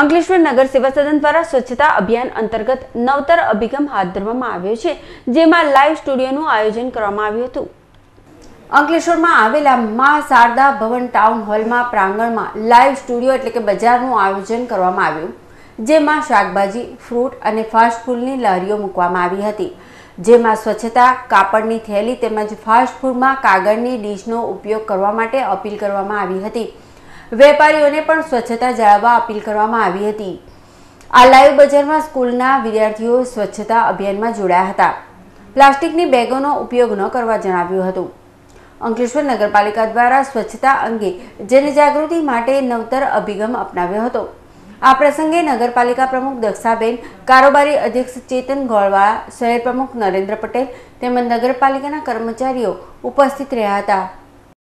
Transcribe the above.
અંકલેશ્વર નગર સેવા સદન દ્વારા સ્વચ્છતા અભિયાન અંતર્ગત નવતર અભિગમ હાથ ધરવામાં આવ્યો છે જેમાં લાઈવ સ્ટુડિયોનું આયોજન કરવામાં આવ્યું હતું અંકલેશ્વરમાં આવેલા મા શારદા ભવન ટાઉન હોલમાં પ્રાંગણમાં લાઈવ સ્ટુડિયો એટલે કે બજારનું આયોજન કરવામાં આવ્યું જેમાં શાકભાજી ફ્રૂટ અને ફાસ્ટ ફૂડની લહેરીઓ મૂકવામાં આવી હતી જેમાં સ્વચ્છતા કાપડની થેલી તેમજ ફાસ્ટ ફૂડમાં કાગળની ડીશનો ઉપયોગ કરવા માટે અપીલ કરવામાં આવી હતી વેપારીઓને પણ સ્વચ્છતા જાળવવા અપીલ કરવામાં આવી હતી આ લાઈવ બજારમાં સ્કૂલના વિદ્યાર્થીઓ સ્વચ્છતા અભિયાનમાં જોડાયા હતા પ્લાસ્ટિકની બેગોનો ઉપયોગ ન કરવા જણાવ્યું હતું અંકલેશ્વર નગરપાલિકા દ્વારા સ્વચ્છતા અંગે જનજાગૃતિ માટે નવતર અભિગમ અપનાવ્યો હતો આ પ્રસંગે નગરપાલિકા પ્રમુખ દક્ષાબેન કારોબારી અધ્યક્ષ ચેતન ગોળવા શહેર પ્રમુખ નરેન્દ્ર પટેલ તેમજ નગરપાલિકાના કર્મચારીઓ ઉપસ્થિત રહ્યા હતા